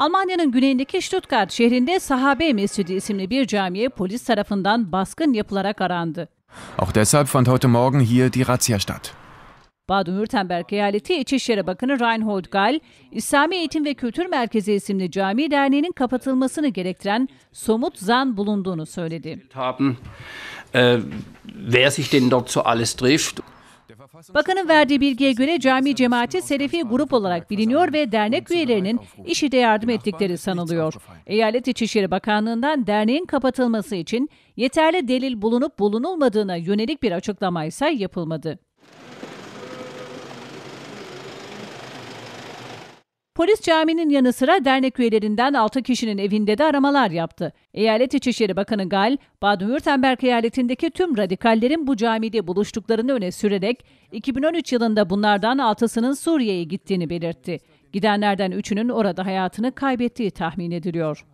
Almanya'nın güneyindeki Stuttgart şehrinde Sahabe Mescidi isimli bir camiye polis tarafından baskın yapılarak arandı. Auch deshalb fand heute Morgen hier die Razzia statt. Baden-Württemberg Eyaleti İçişleri Bakanı Reinhold Gall, İslami Eğitim ve Kültür Merkezi isimli cami derneğinin kapatılmasını gerektiren somut zan bulunduğunu söyledi. Haben, äh, wer sich denn dort so alles trifft? Bakanın verdiği bilgiye göre cami cemaati Selefi grup olarak biliniyor ve dernek üyelerinin işi de yardım ettikleri sanılıyor. Eyalet İçişleri Bakanlığı'ndan derneğin kapatılması için yeterli delil bulunup bulunulmadığına yönelik bir açıklama ise yapılmadı. Polis caminin yanı sıra dernek üyelerinden 6 kişinin evinde de aramalar yaptı. Eyalet İçişleri Bakanı Gal, Baden-Württemberg eyaletindeki tüm radikallerin bu camide buluştuklarını öne sürerek 2013 yılında bunlardan 6'sının Suriye'ye gittiğini belirtti. Gidenlerden 3'ünün orada hayatını kaybettiği tahmin ediliyor.